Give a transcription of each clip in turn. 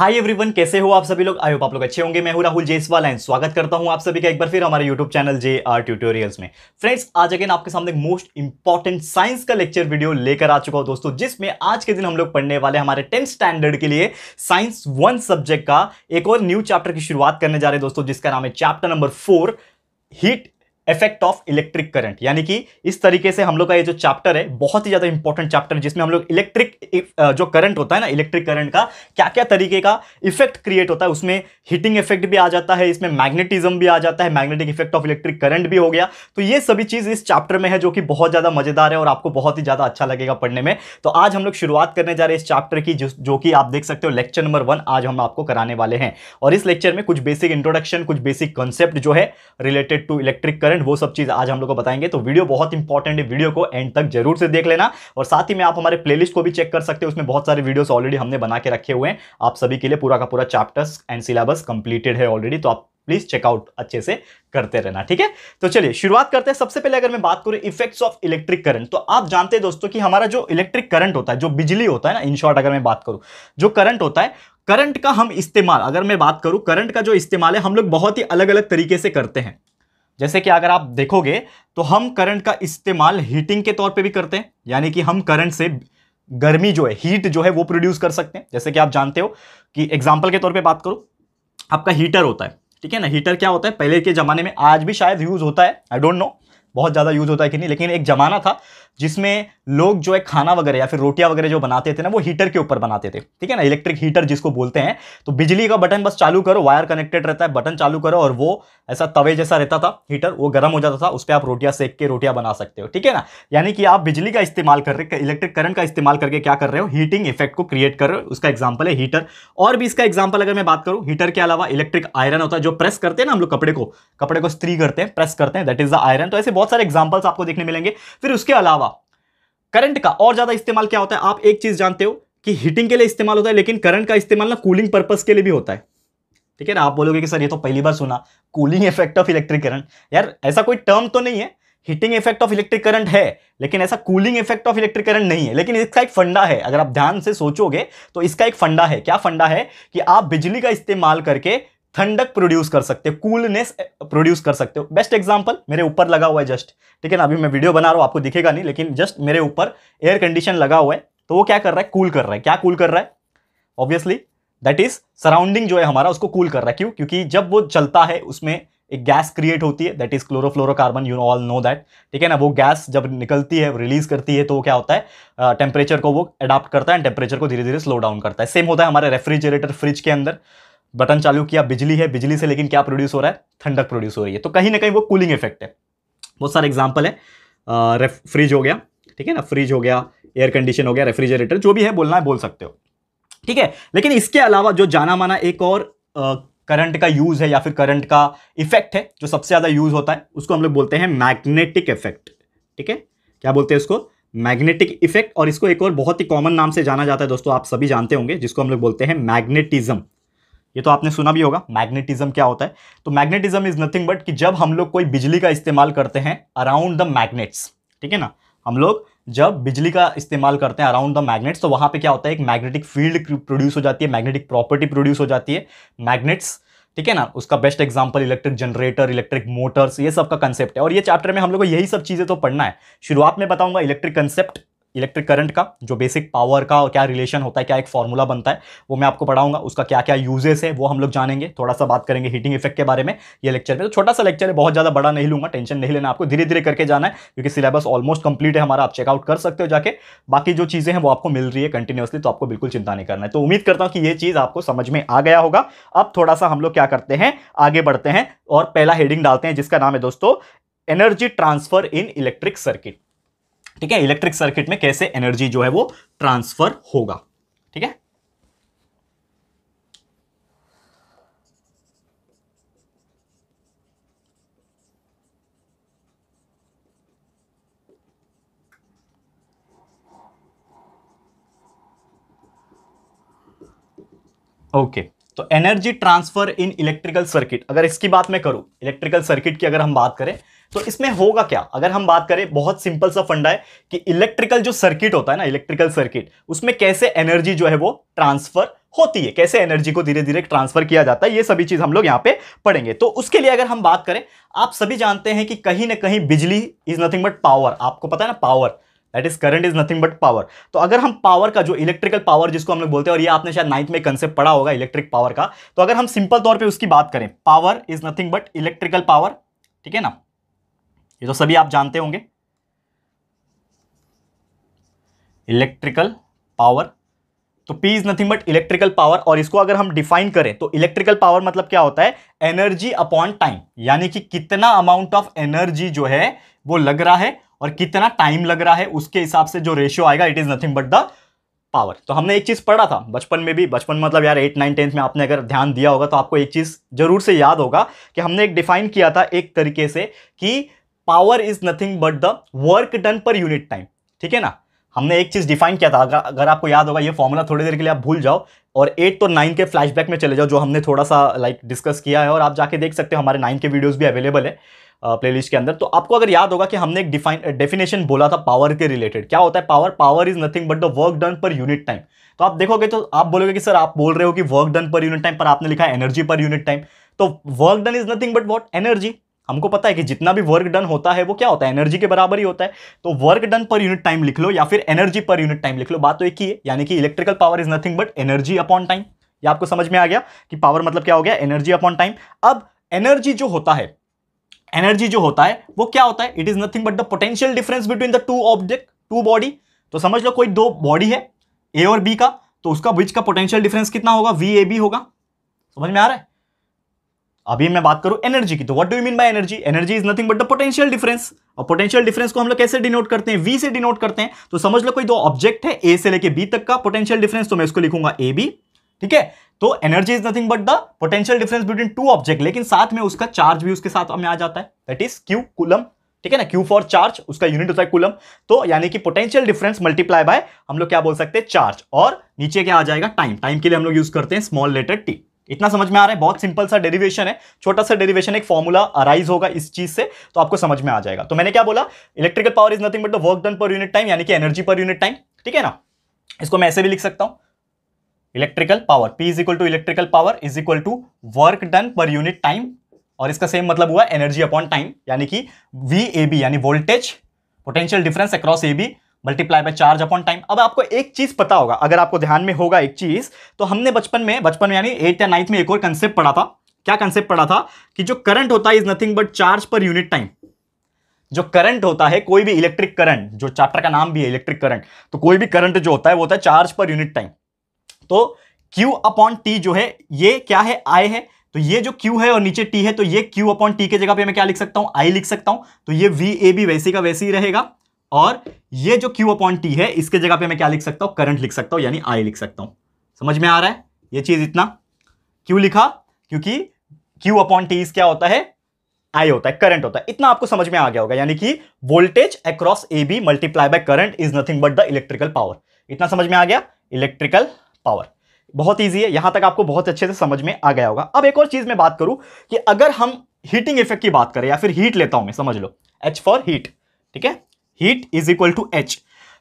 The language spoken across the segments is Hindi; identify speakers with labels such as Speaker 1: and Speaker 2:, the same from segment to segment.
Speaker 1: हाय एवरीवन कैसे हो आप सभी लोग आई होप आप लोग अच्छे होंगे मैं हूं राहुल जेसवाल एंड स्वागत करता हूं आप सभी का एक बार फिर हमारे YouTube channel J R tutorials में फ्रेंड्स आज अगेन आपके सामने मोस्ट इंपॉर्टेंट साइंस का लेक्चर वीडियो लेकर आ चुका हूं दोस्तों जिसमें आज के दिन हम लोग पढ़ने वाले हमारे टेंथ स्टैंडर्ड के लिए साइंस वन सब्जेक्ट का एक और न्यू चैप्टर की शुरुआत करने जा रहे हैं दोस्तों जिसका नाम है chapter number four heat effect of electric current यानी कि इस तरीके से हम लोग का ये जो चैप्टर है बहुत ही ज़्यादा इंपॉर्टेंट चैप्टर है जिसमें हम लोग इलेक्ट्रिक जो करंट होता है ना इलेक्ट्रिक करंट का क्या क्या तरीके का इफेक्ट क्रिएट होता है उसमें हीटिंग इफेक्ट भी आ जाता है इसमें मैग्नेटिज्म भी आ जाता है magnetic effect of electric current भी हो गया तो ये सभी चीज़ इस चैप्टर में है जो कि बहुत ज़्यादा मज़ेदार है और आपको बहुत ही ज़्यादा अच्छा लगेगा पढ़ने में तो आज हम लोग शुरुआत करने जा रहे हैं इस चैप्टर की जो कि आप देख सकते हो लेक्चर नंबर वन आज हम आपको कराने वाले हैं और इस लेक्चर में कुछ बेसिक इंट्रोडक्शन कुछ बेसिक कॉन्सेप्ट जो है related to electric current friend वो सब चीज़ आज हम लोग को बताएंगे तो वीडियो बहुत इंपॉर्टेंट है वीडियो को एंड तक जरूर से देख लेना और साथ ही में आप हमारे प्लेलिस्ट को भी चेक कर सकते हैं उसमें बहुत सारे वीडियोस ऑलरेडी हमने बना के रखे हुए हैं आप सभी के लिए पूरा का पूरा चैप्टर्स एंड सिलेबस कंप्लीटेड है ऑलरेडी तो आप प्लीज चेकआउट अच्छे से करते रहना ठीक है तो चलिए शुरुआत करते हैं सबसे पहले अगर मैं बात करूं इफेक्ट्स ऑफ इलेक्ट्रिक करंट तो आप जानते हैं दोस्तों कि हमारा जो इलेक्ट्रिक करंट होता है जो बिजली होता है ना इन शॉर्ट अगर मैं बात करूं जो करंट होता है करंट का हम इस्तेमाल अगर मैं बात करूं करंट का जो इस्तेमाल है हम लोग बहुत ही अलग अलग तरीके से करते हैं जैसे कि अगर आप देखोगे तो हम करंट का इस्तेमाल हीटिंग के तौर पे भी करते हैं यानी कि हम करंट से गर्मी जो है हीट जो है वो प्रोड्यूस कर सकते हैं जैसे कि आप जानते हो कि एग्जाम्पल के तौर पर बात करो आपका हीटर होता है ठीक है ना हीटर क्या होता है पहले के ज़माने में आज भी शायद यूज़ होता है आई डोंट नो बहुत ज़्यादा यूज़ होता है कि नहीं लेकिन एक ज़माना था जिसमें लोग जो है खाना वगैरह या फिर रोटियां वगैरह जो बनाते थे ना वो हीटर के ऊपर बनाते थे ठीक है ना इलेक्ट्रिक हीटर जिसको बोलते हैं तो बिजली का बटन बस चालू करो वायर कनेक्टेड रहता है बटन चालू करो और वो ऐसा तवे जैसा रहता था हीटर वो गर्म हो जाता था उस पर आप रोटियां सेक के रोटियां बना सकते हो ठीक है ना यानी कि आप बिजली का इस्तेमाल कर रहे इलेक्ट्रिक करंट का इस्तेमाल करके क्या कर रहे हो हीटिंग इफेक्ट को क्रिएट कर रहे हो उसका एग्जाम्पल है हीटर और भी इसका एग्जाम्पल अगर मैं बात करूँ हीटर के अलावा इलेक्ट्रिक आयरन होता है जो प्रेस करते हैं ना हम लोग कपड़े को कपड़े को स्त्री करते हैं प्रेस करते हैं दैट इज द आयरन तो ऐसे बहुत सारे एग्जाम्पल्स आपको देखने मिलेंगे फिर उसके अलावा करंट का और ज़्यादा इस्तेमाल क्या होता है आप एक चीज़ जानते हो कि हीटिंग के लिए इस्तेमाल होता है लेकिन करंट का इस्तेमाल ना कूलिंग पर्पज़ के लिए भी होता है ठीक है ना आप बोलोगे कि सर ये तो पहली बार सुना cooling effect of electric current यार ऐसा कोई टर्म तो नहीं है heating effect of electric current है लेकिन ऐसा cooling effect of electric current नहीं है लेकिन इसका एक फंडा है अगर आप ध्यान से सोचोगे तो इसका एक फंडा है क्या फंडा है कि आप बिजली का इस्तेमाल करके ठंडक प्रोड्यूस कर सकते हो कूलनेस प्रोड्यूस कर सकते हो बेस्ट एग्जाम्पल मेरे ऊपर लगा हुआ है जस्ट ठीक है ना अभी मैं वीडियो बना रहा हूँ आपको दिखेगा नहीं लेकिन जस्ट मेरे ऊपर एयर कंडीशन लगा हुआ है तो वो क्या कर रहा है कूल cool कर रहा है क्या कूल cool कर रहा है ऑब्वियसली दैट इज सराउंडिंग जो है हमारा उसको कूल cool कर रहा है क्यों क्योंकि जब वो चलता है उसमें एक गैस क्रिएट होती है that is chlorofluorocarbon you all know that ठीक है ना वो गैस जब निकलती है रिलीज करती है तो वो क्या होता है टेम्परेचर uh, को वो अडाप्ट करता है एंड टेम्परेचर को धीरे धीरे स्लो डाउन करता है सेम होता है हमारे रेफ्रिजरेटर फ्रिज के अंदर बटन चालू किया बिजली है बिजली से लेकिन क्या प्रोड्यूस हो रहा है ठंडक प्रोड्यूस हो रही है तो कहीं ना कहीं वो कूलिंग इफेक्ट है बहुत सारे एग्जाम्पल है फ्रिज हो गया ठीक है ना फ्रिज हो गया एयर कंडीशन हो गया रेफ्रिजरेटर जो भी है बोलना है बोल सकते हो ठीक है लेकिन इसके अलावा जो जाना माना एक और करंट का यूज है या फिर करंट का इफेक्ट है जो सबसे ज्यादा यूज होता है उसको हम लोग बोलते हैं मैग्नेटिक इफेक्ट ठीक है क्या बोलते हैं इसको मैग्नेटिक इफेक्ट और इसको एक और बहुत ही कॉमन नाम से जाना जाता है दोस्तों आप सभी जानते होंगे जिसको हम लोग बोलते हैं मैग्नेटिज्म ये तो आपने सुना भी होगा मैग्नेटिज्म क्या होता है तो मैग्नेटिज्म इज नथिंग बट कि जब हम लोग कोई बिजली का इस्तेमाल करते हैं अराउंड द मैग्नेट्स ठीक है ना हम लोग जब बिजली का इस्तेमाल करते हैं अराउंड द मैग्नेट्स तो वहाँ पे क्या होता है एक मैग्नेटिक फील्ड प्रोड्यूस हो जाती है मैग्नेटिक प्रॉपर्टी प्रोड्यूस हो जाती है मैग्नेट्स ठीक है ना उसका best example electric generator electric motors ये सब का कंसेप्ट है और ये चैप्टर में हम लोग को यही सब चीज़ें तो पढ़ना है शुरुआत में बताऊंगा इलेक्ट्रिक कंसेप्ट इलेक्ट्रिक करंट का जो बेसिक पावर का क्या रिलेशन होता है क्या एक फॉर्मूला बनता है वो मैं आपको पढ़ाऊंगा उसका क्या क्या यूजेस है वो हम लोग जानेंगे थोड़ा सा बात करेंगे हीटिंग इफेक्ट के बारे में ये लेक्चर में तो छोटा सा लेक्चर है बहुत ज़्यादा बड़ा नहीं लूँगा टेंशन नहीं लेना आपको धीरे धीरे करके जाना है क्योंकि सिलेबस ऑलमोस्ट कंप्लीट है हमारा आप चेकआउट कर सकते हो जाके बाकी जो चीज़ें हैं वो आपको मिल रही है कंटिन्यूसली तो आपको बिल्कुल चिंता नहीं करना है तो उम्मीद करता हूँ कि ये चीज़ आपको समझ में आ गया होगा अब थोड़ा सा हम लोग क्या करते हैं आगे बढ़ते हैं और पहला हेडिंग डालते हैं जिसका नाम है दोस्तों energy transfer in electric circuit ठीक है इलेक्ट्रिक सर्किट में कैसे एनर्जी जो है वो ट्रांसफर होगा ठीक है ओके okay. तो energy transfer in electrical circuit अगर इसकी बात मैं करूं इलेक्ट्रिकल सर्किट की अगर हम बात करें तो इसमें होगा क्या अगर हम बात करें बहुत सिंपल सा फंडा है कि इलेक्ट्रिकल जो सर्किट होता है ना इलेक्ट्रिकल सर्किट उसमें कैसे एनर्जी जो है वो ट्रांसफर होती है कैसे एनर्जी को धीरे धीरे ट्रांसफर किया जाता है ये सभी चीज हम लोग यहाँ पे पढ़ेंगे तो उसके लिए अगर हम बात करें आप सभी जानते हैं कि कहीं ना कहीं बिजली इज नथिंग बट पावर आपको पता है ना power that is current is nothing but power तो अगर हम पावर का जो इलेक्ट्रिकल पावर जिसको हम लोग बोलते हैं और ये आपने शायद नाइन्थ में कंसेप्ट पढ़ा होगा इलेक्ट्रिक पावर का तो अगर हम सिंपल तौर पर उसकी बात करें power is nothing but electrical power ठीक है ना ये तो सभी आप जानते होंगे इलेक्ट्रिकल पावर तो P is nothing but electrical power और इसको अगर हम डिफाइन करें तो इलेक्ट्रिकल पावर मतलब क्या होता है एनर्जी अपॉन टाइम यानी कि कितना अमाउंट ऑफ एनर्जी जो है वो लग रहा है और कितना टाइम लग रहा है उसके हिसाब से जो रेशियो आएगा it is nothing but the power तो हमने एक चीज़ पढ़ा था बचपन में भी बचपन मतलब यार एट नाइन टेंथ में आपने अगर ध्यान दिया होगा तो आपको एक चीज़ जरूर से याद होगा कि हमने एक डिफाइन किया था एक तरीके से कि power is nothing but the work done per unit time ठीक है ना हमने एक चीज़ डिफाइन किया था अगर अगर आपको याद होगा ये फॉर्मूला थोड़ी देर के लिए आप भूल जाओ और एट तो नाइन के फ्लैशबैक में चले जाओ जो हमने थोड़ा सा लाइक like, डिस्कस किया है और आप जाके देख सकते हो हमारे नाइन के वीडियोस भी अवेलेबल है प्लेलिस्ट के अंदर तो आपको अगर याद होगा कि हमने एक डिफाइन डेफिनेशन बोला था पावर के रिलेटेड क्या होता है power power is nothing but the work done per unit time तो आप देखोगे तो आप बोलोगे कि सर आप बोल रहे हो कि work done per unit time पर आपने लिखा है एनर्जी पर यूनिट टाइम तो work done is nothing but what energy हमको पता है कि जितना भी वर्क डन होता है वो क्या होता है एनर्जी के बराबर ही होता है तो work done per unit time लिख लो या फिर एनर्जी पर यूनिट टाइम लिख लो बात तो एक ही है यानी कि electrical power is nothing but energy upon time ये आपको समझ में आ गया कि पावर मतलब क्या हो गया एनर्जी अपॉन टाइम अब एनर्जी जो होता है एनर्जी जो होता है वो क्या होता है it is nothing but the potential difference between the two object two body तो समझ लो कोई दो बॉडी है ए और बी का तो उसका बीच का पोटेंशियल डिफरेंस कितना होगा वी ए बी होगा समझ में आ रहा है अभी मैं बात करूं एनर्जी की तो what do you mean by energy energy is nothing but the potential difference और पोटेंशियल डिफरेंस को हम लोग कैसे डिनोट करते हैं वी से डिनोट करते हैं तो समझ लो कोई दो ऑब्जेक्ट है ए से लेके बी तक का पोटेंशियल डिफरेंस तो मैं इसको लिखूंगा ए बी ठीक है तो energy is nothing but the potential difference between two object लेकिन साथ में उसका चार्ज भी उसके साथ में आ जाता है दैट इज क्यू कुलम ठीक है ना क्यू फॉर चार्ज उसका यूनिट होता है कुलम तो यानी कि पोटेंशियल डिफरेंस मल्टीप्लाई बाय हम लोग क्या बोल सकते हैं चार्ज और नीचे क्या आ जाएगा टाइम टाइम के लिए हम लोग यूज करते हैं स्मॉल लेटर टी इतना समझ में आ रहा है बहुत सिंपल सा डेरिवेशन है छोटा सा डेरिवेशन एक फॉर्मूला अराइज होगा इस चीज से तो आपको समझ में आ जाएगा तो मैंने क्या बोला electrical power is nothing but the work done per unit time यानी कि एनर्जी पर यूनिट टाइम ठीक है ना इसको मैं ऐसे भी लिख सकता हूं electrical power P is equal to electrical power is equal to work done per unit time और इसका सेम मतलब हुआ एनर्जी अपॉन टाइम यानी कि वी ए बी यानी voltage potential difference across A B multiply by charge upon time अब आपको एक चीज पता होगा अगर आपको ध्यान में होगा एक चीज तो हमने बचपन में बचपन में यानी एट या नाइन्थ में एक और कंसेप्ट पढ़ा था क्या कंसेप्ट पढ़ा था कि जो करंट होता है is nothing but charge per unit time जो करंट होता है कोई भी इलेक्ट्रिक करंट जो चैप्टर का नाम भी है इलेक्ट्रिक करंट तो कोई भी करंट जो होता है वो होता है चार्ज पर यूनिट टाइम तो Q अपॉन टी जो है ये क्या है I है तो ये जो Q है और नीचे T है तो ये Q अपॉन टी के जगह पे मैं क्या लिख सकता हूं I लिख सकता हूं तो ये वी ए भी वैसी का वैसे ही रहेगा और ये जो Q अपॉन टी है इसके जगह पे मैं क्या लिख सकता हूं करंट लिख सकता हूं यानी I लिख सकता हूं समझ में आ रहा है ये चीज इतना क्यों लिखा क्योंकि Q अपॉन टी क्या होता है I होता है करंट होता है इतना आपको समझ में आ गया होगा यानी कि voltage across A B multiply by current is nothing but the electrical power इतना समझ में आ गया इलेक्ट्रिकल पावर बहुत ईजी है यहां तक आपको बहुत अच्छे से समझ में आ गया होगा अब एक और चीज में बात करूं कि अगर हम हीटिंग इफेक्ट की बात करें या फिर हीट लेता हूं मैं समझ लो एच फॉर हीट ठीक है heat is equal to H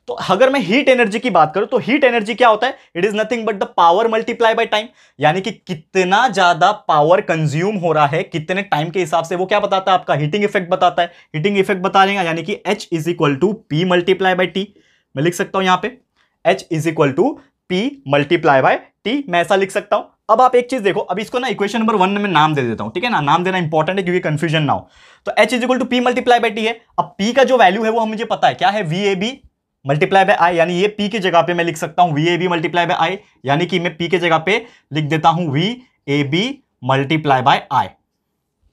Speaker 1: तो अगर मैं हीट एनर्जी की बात करूं तो हीट एनर्जी क्या होता है it is nothing but the power multiply by time यानी कि कितना ज्यादा पावर कंज्यूम हो रहा है कितने टाइम के हिसाब से वो क्या बताता है आपका हीटिंग इफेक्ट बताता है हीटिंग इफेक्ट बता देगा यानी कि H is equal to P multiply by T मैं लिख सकता हूं यहां पे H is equal to P multiply by T मैं ऐसा लिख सकता हूं अब आप एक चीज देखो अब इसको ना इक्वेशन नंबर वन में नाम दे देता हूं ठीक है ना नाम देना इंपॉर्टेंट है क्योंकि कंफ्यूजन ना हो तो H is equal to P multiply by T है अब पी का जो वैल्यू है वो मुझे पता है क्या है V A B multiply by I यानी ये पी की जगह पे मैं लिख सकता हूं V A B multiply by I यानी कि मैं पी के जगह पे लिख देता हूं V A B multiply by I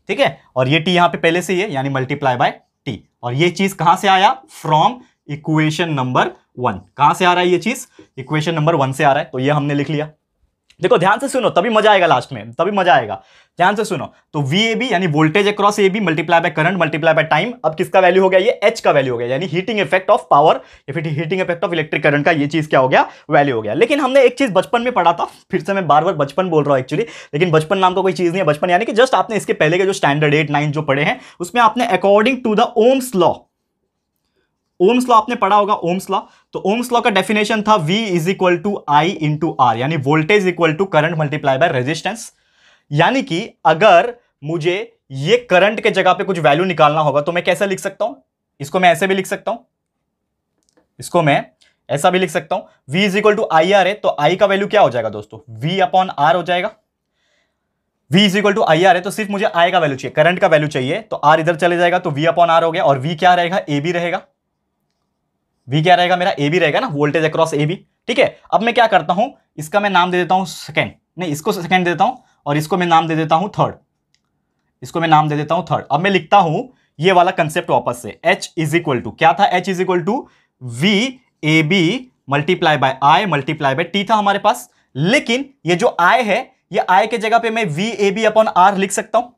Speaker 1: ठीक है और ये टी यहां पे पहले से ही है यानी मल्टीप्लाई बाय टी और ये चीज कहां से आया फ्रॉम इक्वेशन नंबर वन कहां से आ रहा है ये चीज इक्वेशन नंबर वन से आ रहा है तो ये हमने लिख लिया देखो ध्यान से सुनो तभी मजा आएगा लास्ट में तभी मजा आएगा ध्यान से सुनो तो वी ए बी यानी voltage across A B multiply by current multiply by time अब किसका वैल्यू हो गया ये एच का वैल्यू हो गया यानी हीटिंग इफेक्ट ऑफ पावर या फिर heating effect of electric current का ये चीज क्या हो गया वैल्यू हो गया लेकिन हमने एक चीज बचपन में पढ़ा था फिर से मैं बार बार बचपन बोल रहा हूँ एक्चुअली लेकिन बचपन नाम का कोई चीज नहीं है बचपन यानी कि जस्ट आपने इसके पहले के जो स्टैंडर्ड एट नाइन जो पढ़े हैं उसमें आपने according to the Ohm's law Ohm's law आपने पढ़ा होगा ओम्स लॉ तो ओम्स लॉ का डेफिनेशन था V is equal to I into R यानी voltage equal to current multiply by resistance यानी कि अगर मुझे ये करंट के जगह पे कुछ वैल्यू निकालना होगा तो मैं कैसे लिख सकता हूं इसको मैं ऐसे भी लिख सकता हूं इसको मैं ऐसा भी लिख सकता हूं V is equal to I R है तो आई का वैल्यू क्या हो जाएगा दोस्तों वी अपॉन आर हो जाएगा V is equal to I R है तो सिर्फ मुझे आई का वैल्यू चाहिए करंट का वैल्यू चाहिए तो आर इधर चले जाएगा तो V अपॉन आर हो गया और V क्या रहेगा ए बी रहेगा वी क्या रहेगा मेरा ए बी रहेगा ना वोल्टेज अक्रॉस ए बी ठीक है अब मैं क्या करता हूँ इसका मैं नाम दे देता हूँ सेकेंड नहीं इसको सेकेंड दे देता हूँ और इसको मैं नाम दे देता हूँ थर्ड इसको मैं नाम दे देता हूँ थर्ड अब मैं लिखता हूँ ये वाला कंसेप्ट वापस से एच इज इक्वल टू क्या था H is equal to V A B multiply by I multiply by T था हमारे पास लेकिन ये जो आई है ये आई के जगह पे मैं V A B upon R लिख सकता हूँ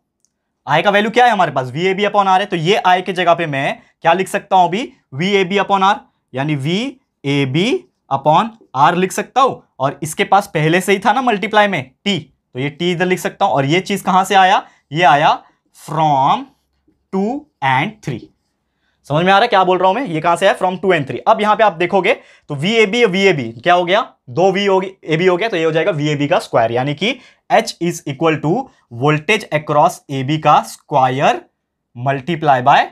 Speaker 1: आई का वैल्यू क्या है हमारे पास V A B upon R है तो ये आई के जगह पे मैं क्या लिख सकता हूँ अभी V A B upon R यानी V A B upon R लिख सकता हूँ और इसके पास पहले से ही था ना मल्टीप्लाई में टी तो ये टी इधर लिख सकता हूं और ये चीज़ कहाँ से आया ये आया फ्रॉम टू एंड थ्री समझ में आ रहा है क्या बोल रहा हूं मैं ये कहाँ से है फ्रॉम टू एंड थ्री अब यहाँ पे आप देखोगे तो V A B V A B क्या हो गया दो वी हो ए बी हो गया तो ये हो जाएगा वी ए बी का स्क्वायर यानी कि H is equal to voltage across A B का स्क्वायर मल्टीप्लाई बाय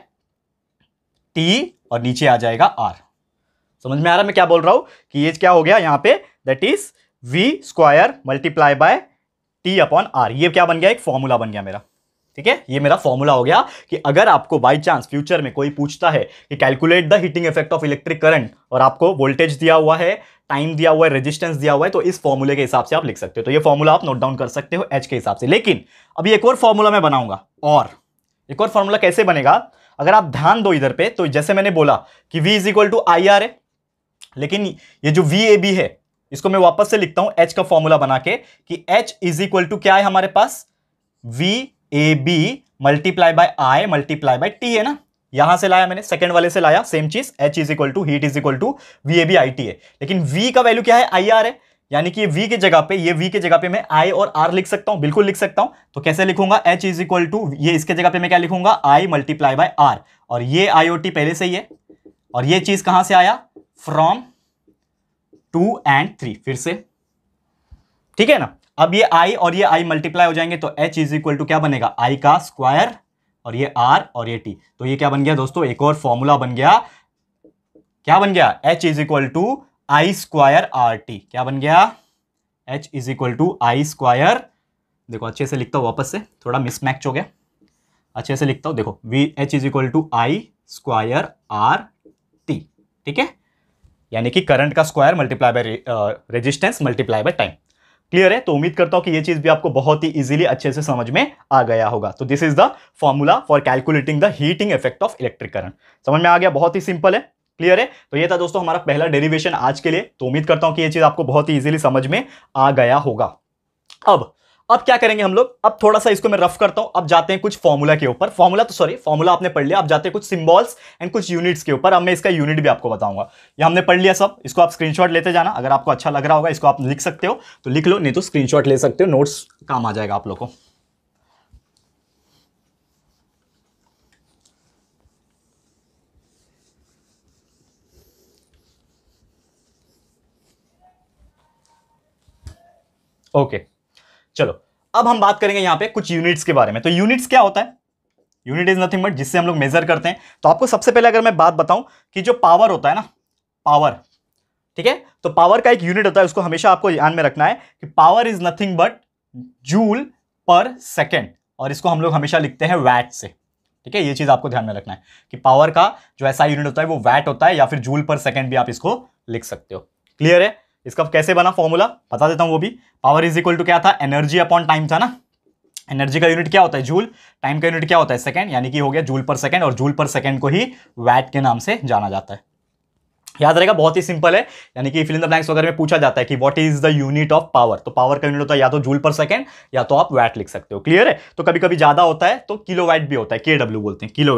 Speaker 1: टी और नीचे आ जाएगा आर समझ में आ रहा मैं क्या बोल रहा हूँ कि ये क्या हो गया यहाँ पे that is V square multiply by T upon R ये क्या बन गया एक फॉर्मूला बन गया मेरा ठीक है ये मेरा फॉर्मूला हो गया कि अगर आपको बाई चांस फ्यूचर में कोई पूछता है कि calculate the heating effect of electric current और आपको वोल्टेज दिया हुआ है टाइम दिया हुआ है रेजिस्टेंस दिया हुआ है तो इस फॉर्मूले के हिसाब से आप लिख सकते हो तो ये फॉर्मूला आप नोट डाउन कर सकते हो एच के हिसाब से लेकिन अभी एक और फॉर्मूला मैं बनाऊंगा और एक और फॉर्मूला कैसे बनेगा अगर आप ध्यान दो इधर पे तो जैसे मैंने बोला कि V is equal to I R है लेकिन ये जो वी ए बी है इसको मैं वापस से लिखता हूं एच का फॉर्मूला बना के कि एच इज इक्वल टू क्या है हमारे पास V A B multiply by I multiply by T है ना यहां से लाया मैंने सेकंड वाले से लाया सेम चीज H is equal to heat is equal to V A B I T है लेकिन वी का वैल्यू क्या है आई आर है यानी कि ये v जगह पे ये v के जगह पे मैं i और r लिख सकता हूं बिल्कुल लिख सकता हूं तो कैसे लिखूंगा h इज इक्वल टू ये इसके जगह पे मैं क्या लिखूंगा i मल्टीप्लाई बाय आर और ये आई पहले से ही है और ये चीज कहां से आया फ्रॉम टू एंड थ्री फिर से ठीक है ना अब ये आई और ये आई मल्टीप्लाई हो जाएंगे तो एच इज इक्वल टू क्या बनेगा आई का स्क्वायर और ये आर और ये टी तो ये क्या बन गया दोस्तों एक और फॉर्मूला बन गया क्या बन गया H is equal to I square R T क्या बन गया H is equal to I square देखो अच्छे से लिखता हूँ वापस से थोड़ा मिसमैच हो गया अच्छे से लिखता हूँ देखो V H is equal to I square R T ठीक है यानी कि करंट का square multiply by resistance multiply by time clear है तो उम्मीद करता हूँ कि ये चीज़ भी आपको बहुत ही इजीली अच्छे से समझ में आ गया होगा तो this is the formula for calculating the heating effect of electric current समझ में आ गया बहुत ही सिंपल है क्लियर है तो ये था दोस्तों हमारा पहला डेरिवेशन आज के लिए तो उम्मीद करता हूँ कि यह चीज़ आपको बहुत ही इजिली समझ में आ गया होगा अब अब क्या करेंगे हम लोग अब थोड़ा सा इसको मैं रफ करता हूं अब जाते हैं कुछ फॉर्मूला के ऊपर फॉर्मूला तो सॉरी फॉर्मूला आपने पढ़ लिया अब जाते हैं कुछ सिंबल्स एंड कुछ यूनिट्स के ऊपर अब मैं इसका यूनिट भी आपको बताऊंगा ये हमने पढ़ लिया सब इसको आप स्क्रीनशॉट लेते जाना अगर आपको अच्छा लग रहा होगा इसको आप लिख सकते हो तो लिख लो नहीं तो स्क्रीनशॉट ले सकते हो नोट्स काम आ जाएगा आप लोग को ओके okay. चलो अब हम बात करेंगे यहां पे कुछ यूनिट्स के बारे में तो यूनिट्स क्या होता है यूनिट इज नथिंग बट जिससे हम लोग मेजर करते हैं तो आपको सबसे पहले अगर मैं बात बताऊं कि जो पावर होता है ना पावर ठीक है तो पावर का एक यूनिट होता है उसको हमेशा आपको ध्यान में रखना है कि power is nothing but joule per second और इसको हम लोग हमेशा लिखते हैं वैट से ठीक है ये चीज़ आपको ध्यान में रखना है कि पावर का जो ऐसा यूनिट होता है वो वैट होता है या फिर जूल पर सेकेंड भी आप इसको लिख सकते हो क्लियर है इसका कैसे बना फॉर्मूला बता देता हूँ वो भी पावर इज इक्वल टू क्या था एनर्जी अपॉन टाइम था ना एनर्जी का यूनिट क्या होता है जूल टाइम का यूनिट क्या होता है सेकंड यानी कि हो गया जूल पर सेकंड और जूल पर सेकंड को ही वैट के नाम से जाना जाता है याद रहेगा बहुत ही सिंपल है यानी कि फिलिंग द ब्लैंक्स वगैरह में पूछा जाता है कि what is the unit of power तो पावर का यूनिट होता है या तो जूल पर सेकंड या तो आप वैट लिख सकते हो क्लियर है तो कभी कभी ज़्यादा होता है तो किलो भी होता है के बोलते हैं किलो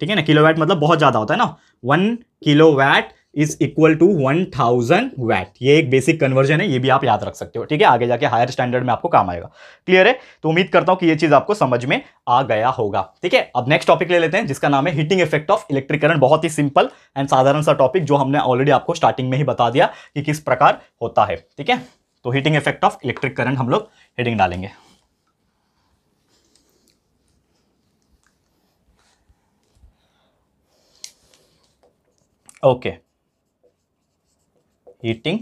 Speaker 1: ठीक है ना किलो मतलब बहुत ज़्यादा होता है ना one kilo watt is equal to one thousand watt ये एक बेसिक कन्वर्जन है ये भी आप याद रख सकते हो ठीक है आगे जाके हायर स्टैंडर्ड में आपको काम आएगा क्लियर है तो उम्मीद करता हूं कि ये चीज़ आपको समझ में आ गया होगा ठीक है अब नेक्स्ट टॉपिक ले लेते हैं जिसका नाम है heating effect of electric current बहुत ही सिंपल एंड साधारण सा टॉपिक जो हमने ऑलरेडी आपको स्टार्टिंग में ही बता दिया कि किस प्रकार होता है ठीक है तो heating effect of electric current हम लोग हेडिंग डालेंगे okay okay. heating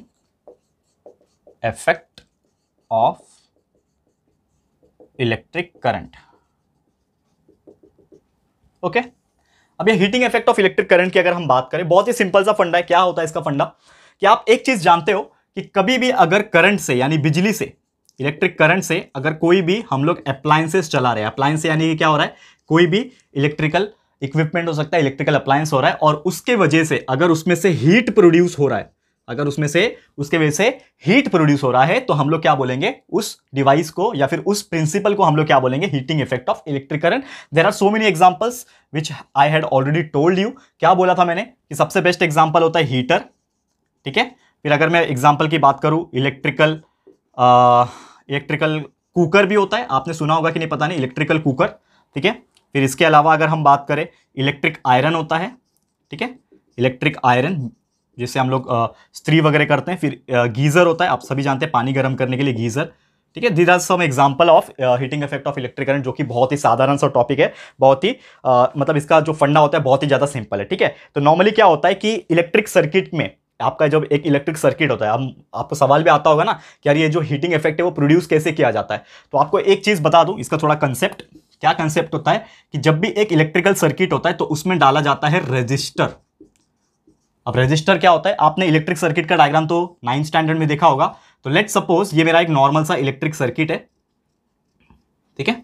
Speaker 1: effect of electric current okay okay? अब ये heating effect of electric current की अगर हम बात करें बहुत ही सिंपल सा फंडा है क्या होता है इसका फंडा कि आप एक चीज जानते हो कि कभी भी अगर करंट से यानी बिजली से इलेक्ट्रिक करंट से अगर कोई भी हम लोग अप्लायंसेस चला रहे हैं अप्लायंस यानी कि क्या हो रहा है कोई भी इलेक्ट्रिकल इक्विपमेंट हो सकता है इलेक्ट्रिकल अप्लायंस हो रहा है और उसके वजह से अगर उसमें से हीट प्रोड्यूस हो रहा है अगर उसमें से उसके वजह से हीट प्रोड्यूस हो रहा है तो हम लोग क्या बोलेंगे उस डिवाइस को या फिर उस प्रिंसिपल को हम लोग क्या बोलेंगे heating effect of electric current there are so many examples which I had already told you क्या बोला था मैंने कि सबसे बेस्ट एग्जाम्पल होता है हीटर ठीक है फिर अगर मैं एग्जाम्पल की बात करूँ इलेक्ट्रिकल इलेक्ट्रिकल कुकर भी होता है आपने सुना होगा कि नहीं पता नहीं इलेक्ट्रिकल कुकर ठीक है फिर इसके अलावा अगर हम बात करें इलेक्ट्रिक आयरन होता है ठीक है इलेक्ट्रिक आयरन जिससे हम लोग स्त्री वगैरह करते हैं फिर गीज़र होता है आप सभी जानते हैं पानी गर्म करने के लिए गीज़र ठीक है these are some example of heating effect of electric current जो कि बहुत ही साधारण सा टॉपिक है बहुत ही uh, मतलब इसका जो फंडा होता है बहुत ही ज़्यादा सिंपल है ठीक है तो नॉर्मली क्या होता है कि इलेक्ट्रिक सर्किट में आपका जब एक इलेक्ट्रिक सर्किट होता है अब आपको सवाल भी आता होगा ना कि यार ये जो हीटिंग इफेक्ट है वो प्रोड्यूस कैसे किया जाता है तो आपको एक चीज़ बता दूँ इसका थोड़ा कंसेप्ट क्या कंसेप्ट होता है कि जब भी एक इलेक्ट्रिकल सर्किट होता है तो उसमें डाला जाता है रजिस्टर अब रजिस्टर क्या होता है आपने इलेक्ट्रिक सर्किट का डायग्राम तो नाइन्थ स्टैंडर्ड में देखा होगा तो लेट सपोज ये मेरा एक नॉर्मल सा इलेक्ट्रिक सर्किट है ठीक है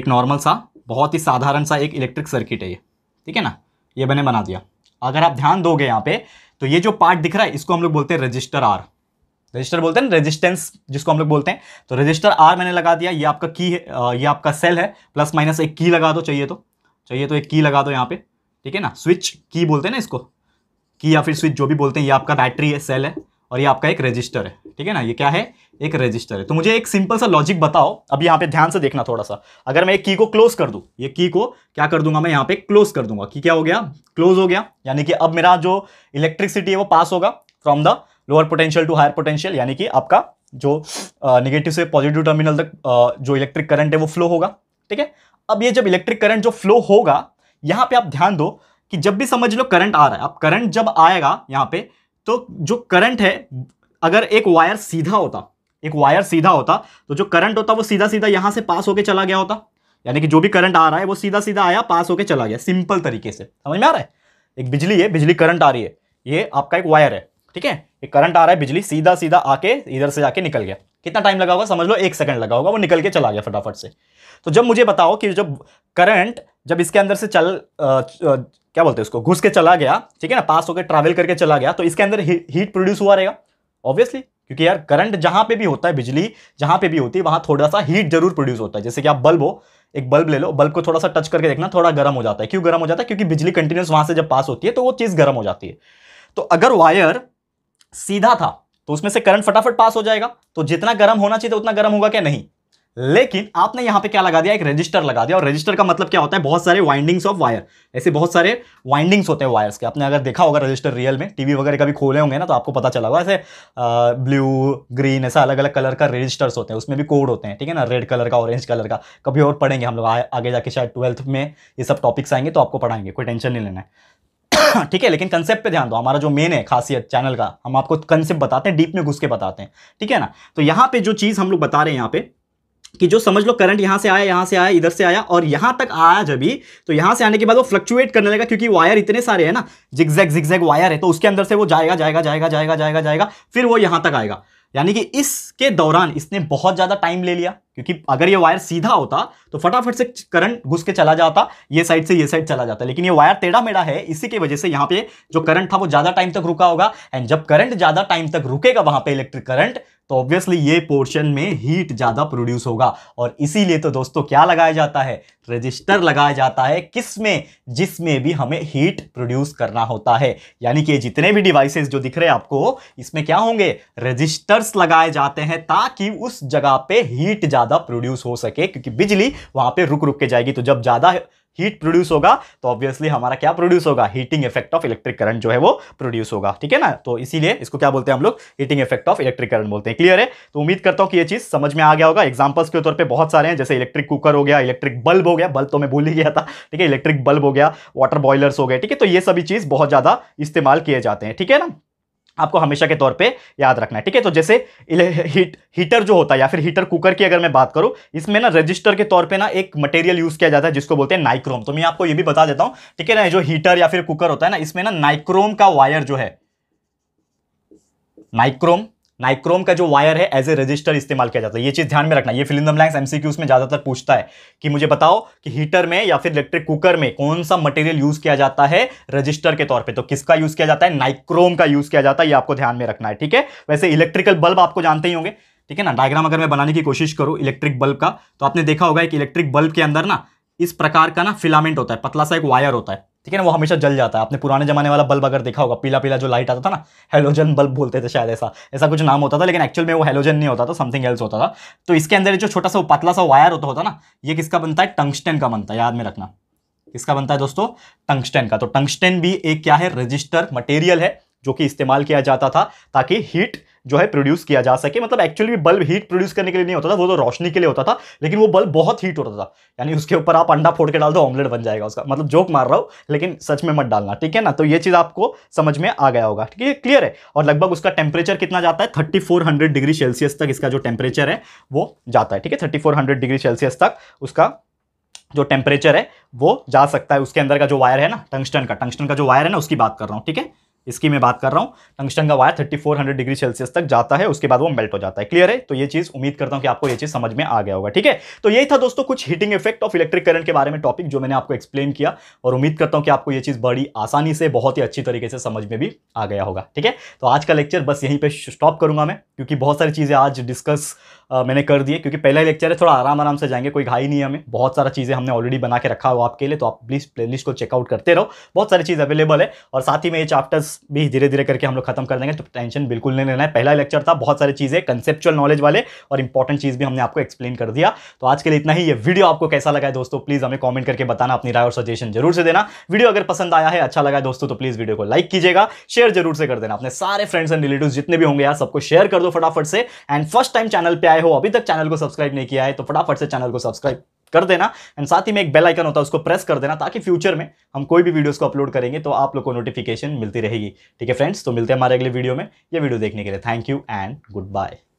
Speaker 1: एक नॉर्मल सा बहुत ही साधारण सा एक इलेक्ट्रिक सर्किट है ये ठीक है ना ये मैंने बना दिया अगर आप ध्यान दोगे यहाँ पे तो ये जो पार्ट दिख रहा है इसको हम लोग बोलते हैं रजिस्टर आर रजिस्टर बोलते हैं ना रजिस्टेंस जिसको हम लोग बोलते हैं तो रजिस्टर आर मैंने लगा दिया ये आपका की है ये आपका सेल है प्लस माइनस एक की लगा दो चाहिए तो चाहिए तो एक की लगा दो यहाँ पे ठीक है ना स्विच की बोलते हैं ना इसको की या फिर स्विच जो भी बोलते हैं ये आपका बैटरी है सेल है और ये आपका एक रजिस्टर है ठीक है ना ये क्या है एक रजिस्टर है तो मुझे एक सिंपल सा लॉजिक बताओ अब यहाँ पे ध्यान से देखना थोड़ा सा अगर मैं एक की को क्लोज कर दूँ ये की को क्या कर दूंगा मैं यहाँ पे क्लोज कर दूंगा की क्या हो गया क्लोज हो गया यानी कि अब मेरा जो इलेक्ट्रिसिटी है वो पास होगा from the lower potential to higher potential यानी कि आपका जो निगेटिव से पॉजिटिव टर्मिनल तक जो इलेक्ट्रिक करंट है वो फ्लो होगा ठीक है अब ये जब इलेक्ट्रिक करंट जो फ्लो होगा यहाँ पे आप ध्यान दो कि जब भी समझ लो करंट आ रहा है अब करंट जब आएगा यहां पे तो जो करंट है अगर एक वायर सीधा होता एक वायर सीधा होता तो जो करंट होता वो सीधा सीधा यहां से पास होके चला गया होता यानी कि जो भी करंट आ रहा है वो सीधा सीधा आया पास होके चला गया सिंपल तरीके से समझ में आ रहा है एक बिजली है बिजली करंट आ रही है ये आपका एक वायर है ठीक है एक करंट आ रहा है बिजली सीधा सीधा आके इधर से जाके निकल गया कितना टाइम लगा होगा समझ लो एक सेकंड लगा होगा वो निकल के चला गया फटाफट से तो जब मुझे बताओ कि जब करंट जब इसके अंदर से चल क्या बोलते हैं उसको घुस के चला गया ठीक है ना पास होकर ट्रैवल करके चला गया तो इसके अंदर हीट प्रोड्यूस हुआ रहेगा ऑब्वियसली क्योंकि यार करंट जहां पे भी होता है बिजली जहां पे भी होती है वहां थोड़ा सा हीट जरूर प्रोड्यूस होता है जैसे कि आप बल्ब हो एक बल्ब ले लो बल्ब को थोड़ा सा टच करके देखना थोड़ा गर्म हो जाता है क्यों गर्म हो जाता है क्योंकि बिजली कंटिन्यूस वहां से जब पास होती है तो वो चीज़ गर्म हो जाती है तो अगर वायर सीधा था तो उसमें से करंट फटाफट पास हो जाएगा तो जितना गर्म होना चाहिए उतना गर्म होगा क्या नहीं लेकिन आपने यहां पे क्या लगा दिया एक रजिस्टर लगा दिया और रजिस्टर का मतलब क्या होता है बहुत सारे वाइंडिंग्स ऑफ वायर ऐसे बहुत सारे वाइंडिंग्स होते हैं वायर्स के आपने अगर देखा होगा रजिस्टर रियल में टीवी वगैरह कभी खोले होंगे ना तो आपको पता चला होगा ऐसे ब्लू ग्रीन ऐसा अलग अलग कलर का रजिस्टर्स होते हैं उसमें भी कोड होते हैं ठीक है ना रेड कलर का ऑरेंज कलर का कभी और पढ़ेंगे हम लोग आगे जाके शायद ट्वेल्थ में ये सब टॉपिक्स आएंगे तो आपको पढ़ाएंगे कोई टेंशन नहीं लेना है ठीक है लेकिन कंसेप्ट पे ध्यान दो हमारा जो मेन है खासियत चैनल का हम आपको कंसेप्ट बताते हैं डीप में घुस के बताते हैं ठीक है ना तो यहाँ पे जो चीज़ हम लोग बता रहे हैं यहाँ पे कि जो समझ लो करंट यहां से आया यहां से आया इधर से आया और यहां तक आया जब भी तो यहां से आने के बाद वो फ्लक्चुएट करने लगा क्योंकि वायर इतने सारे हैं ना जिगजैग जिगजैग वायर है तो उसके अंदर से वो जाएगा जाएगा जाएगा जाएगा जाएगा जाएगा फिर वो यहां तक आएगा यानी कि इसके दौरान इसने बहुत ज़्यादा टाइम ले लिया क्योंकि अगर ये वायर सीधा होता तो फटाफट से करंट घुस के चला जाता ये साइड से ये साइड चला जाता लेकिन ये वायर टेढ़ा मेढ़ा है इसी के वजह से यहाँ पे जो करंट था वो ज़्यादा टाइम तक रुका होगा एंड जब करंट ज़्यादा टाइम तक रुकेगा वहां पे इलेक्ट्रिक करंट तो ऑब्वियसली ये पोर्शन में हीट ज़्यादा प्रोड्यूस होगा और इसीलिए तो दोस्तों क्या लगाया जाता है रजिस्टर लगाया जाता है किस में जिसमें भी हमें हीट प्रोड्यूस करना होता है यानी कि जितने भी डिवाइसेस जो दिख रहे हैं आपको इसमें क्या होंगे रजिस्टर्स लगाए जाते हैं ताकि उस जगह पे हीट ज़्यादा प्रोड्यूस हो सके क्योंकि बिजली वहाँ पे रुक रुक के जाएगी तो जब ज़्यादा हीट प्रोड्यूस होगा तो ऑब्वियसली हमारा क्या प्रोड्यूस होगा heating effect of electric current जो है वो प्रोड्यूस होगा ठीक है ना तो इसीलिए इसको क्या बोलते हैं हम लोग heating effect of electric current बोलते हैं क्लियर है तो उम्मीद करता हूँ कि ये चीज समझ में आ गया होगा एग्जाम्पल्स के तौर पर बहुत सारे हैं जैसे इलेक्ट्रिक कुकर हो गया इलेक्ट्रिक बल्ब हो गया बल्ब तो मैं भूल ही गया था ठीक है इलेक्ट्रिक बल्ब हो गया वाटर बॉयलर्स हो गए ठीक है तो ये सभी चीज बहुत ज्यादा इस्तेमाल किए जाते हैं ठीक है ना आपको हमेशा के तौर पे याद रखना है ठीक है तो जैसे हीट हीटर जो होता है या फिर हीटर कुकर की अगर मैं बात करूं इसमें ना रजिस्टर के तौर पे ना एक मटेरियल यूज किया जाता है जिसको बोलते हैं नाइक्रोम तो मैं आपको ये भी बता देता हूं ठीक है ना जो हीटर या फिर कुकर होता है ना इसमें ना नाइक्रोम का वायर जो है नाइक्रोम नाइक्रोम का जो वायर है एज ए रजिस्टर इस्तेमाल किया जाता है ये चीज़ ध्यान में रखना ये फिल्म ब्लैंक्स एमसीक्यूज में ज़्यादातर पूछता है कि मुझे बताओ कि हीटर में या फिर इलेक्ट्रिक कुकर में कौन सा मटेरियल यूज़ किया जाता है रजिस्टर के तौर पे तो किसका यूज़ किया जाता है नाइक्रोम का यूज़ किया जाता है ये आपको ध्यान में रखना है ठीक है वैसे इलेक्ट्रिकल बल्ब आपको जानते ही होंगे ठीक है ना डायग्राम अगर मैं बनाने की कोशिश करूँ इलेक्ट्रिक बल्ब का तो आपने देखा होगा एक इलेक्ट्रिक बल्ब के अंदर ना इस प्रकार का ना फिलामेंट होता है पतला सा एक वायर होता है ठीक है ना वो हमेशा जल जाता है आपने पुराने जमाने वाला बल्ब अगर देखा होगा पीला पीला जो लाइट आता था ना हेलोजन बल्ब बोलते थे शायद ऐसा ऐसा कुछ नाम होता था लेकिन एक्चुअल में वो हेलोजन नहीं होता था समथिंग एल्स होता था तो इसके अंदर जो छोटा सा पतला सा वायर होता होता ना ये किसका बनता है टंगस्टेन का बनता है याद में रखना किसका बनता है दोस्तों टंगस्टेन का तो टंगस्टेन भी एक क्या है रजिस्टर मटेरियल है जो कि इस्तेमाल किया जाता था ताकि हीट जो है प्रोड्यूस किया जा सके मतलब एक्चुअली बल्ब हीट प्रोड्यूस करने के लिए नहीं होता था वो तो रोशनी के लिए होता था लेकिन वो बल्ब बहुत हीट होता था यानी उसके ऊपर आप अंडा फोड़ के डाल दो ऑमलेट बन जाएगा उसका मतलब जोक मार रहा हूँ लेकिन सच में मत डालना ठीक है ना तो ये चीज़ आपको समझ में आ गया होगा ठीक है क्लियर है और लगभग उसका टेम्परेचर कितना जाता है थर्टी डिग्री सेल्सियस तक इसका जो टेम्परेचर है वो जाता है ठीक है थर्टी डिग्री सेल्सियस तक उसका जो टेम्परेचर है वो जा सकता है उसके अंदर का जो वायर है ना टंगस्टन का टंगस्टन का जो वायर है ना उसकी बात कर रहा हूँ ठीक है इसकी मैं बात कर रहा हूँ टंगस्टन का वायर 3400 डिग्री सेल्सियस तक जाता है उसके बाद वो मेल्ट हो जाता है क्लियर है तो ये चीज़ उम्मीद करता हूँ कि आपको ये चीज़ समझ में आ गया होगा ठीक है तो यही था दोस्तों कुछ heating effect of electric current के बारे में टॉपिक जो मैंने आपको एक्सप्लेन किया और उम्मीद करता हूँ कि आपको ये चीज़ बड़ी आसानी से बहुत ही अच्छी तरीके से समझ में भी आ गया होगा ठीक है तो आज का लेक्चर बस यहीं पर स्टॉप करूँगा मैं क्योंकि बहुत सारी चीज़ें आज डिस्कस मैंने कर दिए क्योंकि पहला लेक्चर है थोड़ा आराम आराम से जाएंगे कोई घाई नहीं हमें बहुत सारा चीज़ें हमने ऑलरेडी बना के रखा हुआ आपके लिए तो आप प्लीज़ प्लेलिस्ट को चेकआउट करते रहो बहुत सारी चीज़ अवेलेबल है और साथ ही में ये चैप्टर्स भी धीरे धीरे करके हम लोग खत्म कर देंगे तो टेंशन बिल्कुल नहीं लेना है पहला लेक्चर था बहुत सारी चीज़ें कंसेप्चुअल नॉलेज वाले और इंपॉर्टेंट चीज़ भी हमने आपको एक्सप्लेन कर दिया तो आज के लिए इतना ही ये वीडियो आपको कैसा लगा है दोस्तों प्लीज़ हमें कॉमेंट करके बताना अपनी राय और सजेशन जरूर से देना वीडियो अगर पसंद आया है अच्छा लगा है दोस्तों तो प्लीज़ वीडियो को लाइक कीजिएगा शेयर जरूर से कर देना अपने सारे फ्रेंड्स एंड रिलेटिव जितने भी होंगे यार सबको शेयर कर दो फटाफट से एंड फर्स्ट टाइम चैनल पर आए हो अभी तक चैनल को सब्सक्राइब नहीं किया है तो फटाफट से चैनल को सब्सक्राइब कर देना एंड साथ ही में एक बेल आइकन होता है उसको प्रेस कर देना ताकि फ्यूचर में हम कोई भी वीडियोस को अपलोड करेंगे तो आप लोग को नोटिफिकेशन मिलती रहेगी ठीक है फ्रेंड्स तो मिलते हैं हमारे अगले वीडियो में ये वीडियो देखने के लिए thank you and good bye